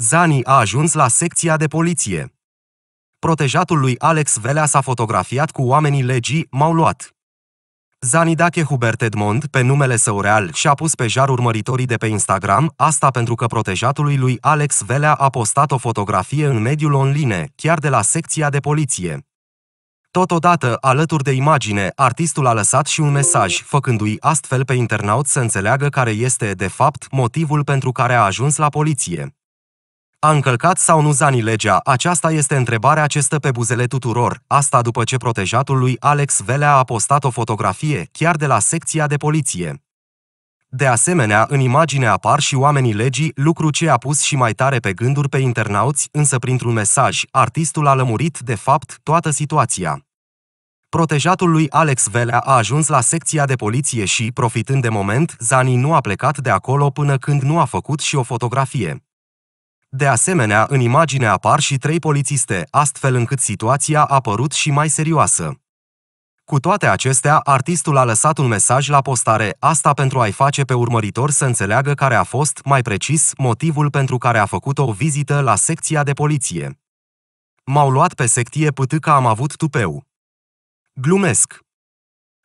Zani a ajuns la secția de poliție. Protejatul lui Alex Velea s-a fotografiat cu oamenii legii, m-au luat. Zanidache Hubert Edmond, pe numele său real, și-a pus pe jar urmăritorii de pe Instagram, asta pentru că protejatului lui Alex Velea a postat o fotografie în mediul online, chiar de la secția de poliție. Totodată, alături de imagine, artistul a lăsat și un mesaj, făcându-i astfel pe internaut să înțeleagă care este, de fapt, motivul pentru care a ajuns la poliție. A încălcat sau nu Zani legea? Aceasta este întrebarea ce stă pe buzele tuturor, asta după ce protejatul lui Alex Velea a postat o fotografie, chiar de la secția de poliție. De asemenea, în imagine apar și oamenii legii, lucru ce a pus și mai tare pe gânduri pe internauți, însă printr-un mesaj, artistul a lămurit, de fapt, toată situația. Protejatul lui Alex Velea a ajuns la secția de poliție și, profitând de moment, Zani nu a plecat de acolo până când nu a făcut și o fotografie. De asemenea, în imagine apar și trei polițiste, astfel încât situația a părut și mai serioasă. Cu toate acestea, artistul a lăsat un mesaj la postare, asta pentru a-i face pe urmăritor să înțeleagă care a fost, mai precis, motivul pentru care a făcut o vizită la secția de poliție. M-au luat pe secție pâtă că am avut tupeu. Glumesc.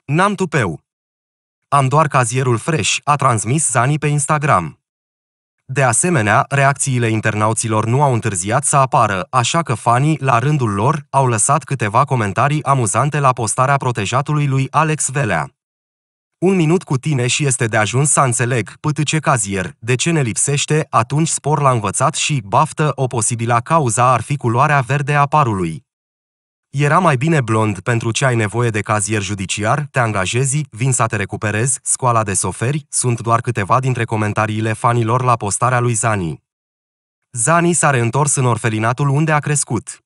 N-am tupeu. Am doar cazierul fresh, a transmis Zani pe Instagram. De asemenea, reacțiile internauților nu au întârziat să apară, așa că fanii, la rândul lor, au lăsat câteva comentarii amuzante la postarea protejatului lui Alex Velea. Un minut cu tine și este de ajuns să înțeleg, ce cazier, de ce ne lipsește, atunci spor l-a învățat și, baftă, o posibilă cauza ar fi culoarea verde a parului. Era mai bine blond pentru ce ai nevoie de cazier judiciar, te angajezi, vin să te recuperezi, scoala de soferi, sunt doar câteva dintre comentariile fanilor la postarea lui Zani. Zani s-a reîntors în orfelinatul unde a crescut.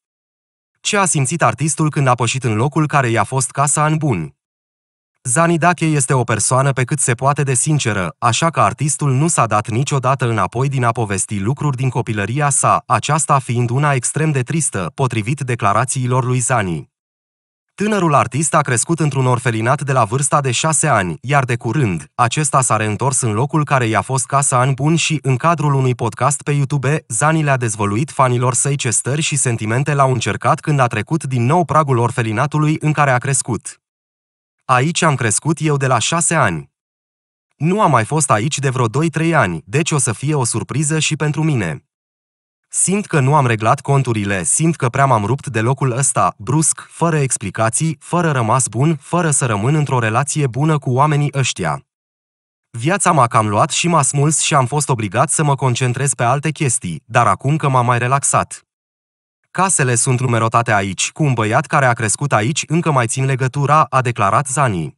Ce a simțit artistul când a pășit în locul care i-a fost casa în bun? Zanidache este o persoană pe cât se poate de sinceră, așa că artistul nu s-a dat niciodată înapoi din a povesti lucruri din copilăria sa, aceasta fiind una extrem de tristă, potrivit declarațiilor lui Zani. Tânărul artist a crescut într-un orfelinat de la vârsta de șase ani, iar de curând, acesta s-a reîntors în locul care i-a fost casa an bun și, în cadrul unui podcast pe YouTube, Zani le-a dezvăluit fanilor săi ce stări și sentimente l-au încercat când a trecut din nou pragul orfelinatului în care a crescut. Aici am crescut eu de la șase ani. Nu am mai fost aici de vreo 2-3 ani, deci o să fie o surpriză și pentru mine. Simt că nu am reglat conturile, simt că prea m-am rupt de locul ăsta, brusc, fără explicații, fără rămas bun, fără să rămân într-o relație bună cu oamenii ăștia. Viața m-a cam luat și m-a smuls și am fost obligat să mă concentrez pe alte chestii, dar acum că m-am mai relaxat. Casele sunt numerotate aici, cu un băiat care a crescut aici încă mai țin legătura, a declarat Zani.